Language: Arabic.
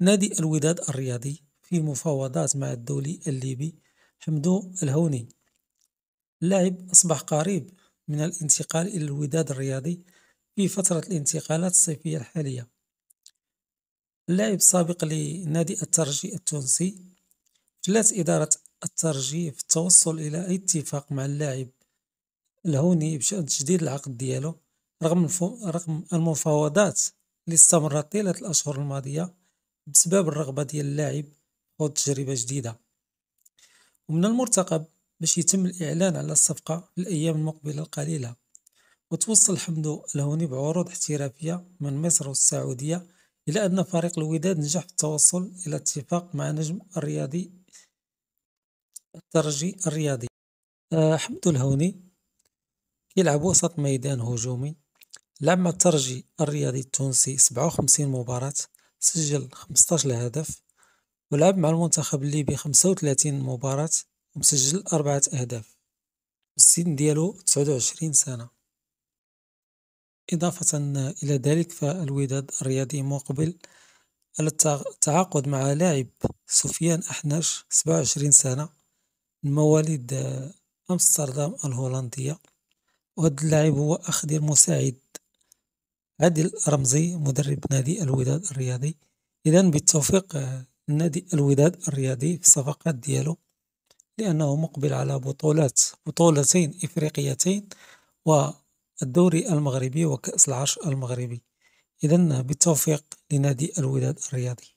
نادي الوداد الرياضي في مفاوضات مع الدولي الليبي حمدو الهوني اللاعب أصبح قريب من الانتقال إلى الوداد الرياضي في فترة الانتقالات الصيفية الحالية اللاعب السابق لنادي الترجي التونسي جلت إدارة الترجي في التوصل إلى أي اتفاق مع اللاعب الهوني بشأن تجديد العقد ديالو رغم رغم المفاوضات اللي استمرت طيلة الأشهر الماضية بسبب الرغبة ديال اللاعب خوض تجربة جديدة ومن المرتقب باش يتم الإعلان على الصفقة في الأيام المقبلة القليلة وتوصل حمدو الهوني بعروض احترافية من مصر والسعودية إلى أن فريق الوداد نجح في التوصل إلى اتفاق مع نجم الرياضي الترجي الرياضي أه حمدو الهوني كيلعب وسط ميدان هجومي لعب مع الترجي الرياضي التونسي 57 مباراة سجل 15 هدف ولعب مع المنتخب الليبي 35 مباراة ومسجل أربعة أهداف والسن ديالو 29 سنة إضافة إلى ذلك فالوداد الرياضي مقبل على التعاقد مع لاعب سفيان أحناش 27 سنة من مواليد آه، أمستردام الهولندية وهذا اللاعب هو أخ ديال مساعد عادل رمزي مدرب نادي الوداد الرياضي إذا بالتوفيق آه، نادي الوداد الرياضي في الصفقات ديالو لأنه مقبل على بطولات بطولتين إفريقيتين والدوري المغربي وكأس العرش المغربي إذا بالتوفيق لنادي الوداد الرياضي